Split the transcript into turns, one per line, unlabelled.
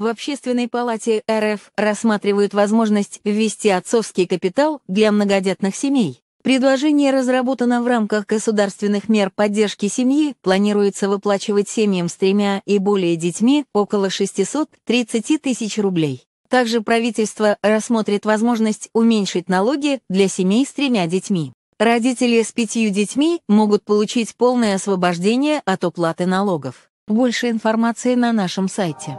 В Общественной палате РФ рассматривают возможность ввести отцовский капитал для многодетных семей. Предложение разработано в рамках государственных мер поддержки семьи, планируется выплачивать семьям с тремя и более детьми около 630 тысяч рублей. Также правительство рассмотрит возможность уменьшить налоги для семей с тремя детьми. Родители с пятью детьми могут получить полное освобождение от уплаты налогов. Больше информации на нашем сайте.